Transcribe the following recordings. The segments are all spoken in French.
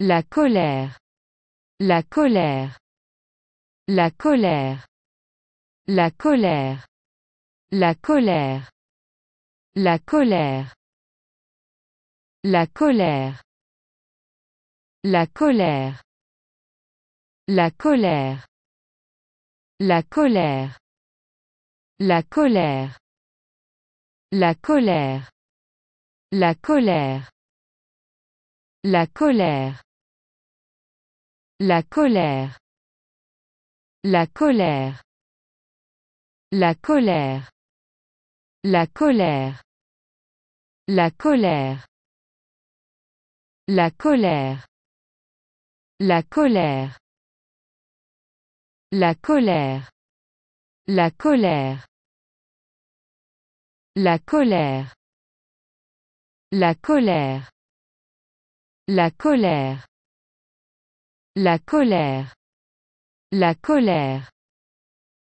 La colère. La colère. La colère. La colère. La colère. La colère. La colère. La colère. La colère. La colère. La colère. La colère. La colère. La colère. La colère. La colère. La colère. La colère. La colère. La colère. La colère. La colère. La colère. La colère. La colère. La colère. La colère. La colère.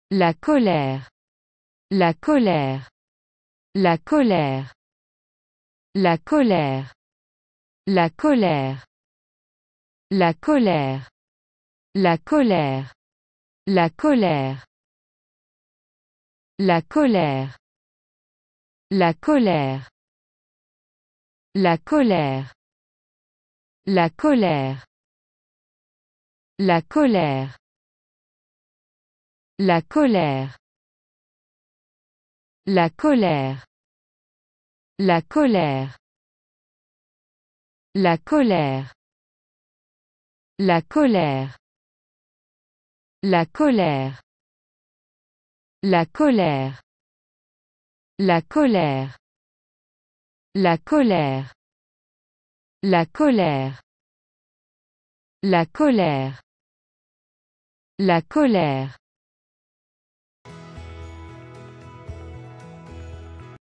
La colère. La colère. La colère. La colère. La colère. La colère. La colère. La colère. La colère. La colère. La colère. La colère. La colère. La colère. La colère. La colère. La colère. La colère. La colère. La colère. La colère. La colère. La colère. La colère. La colère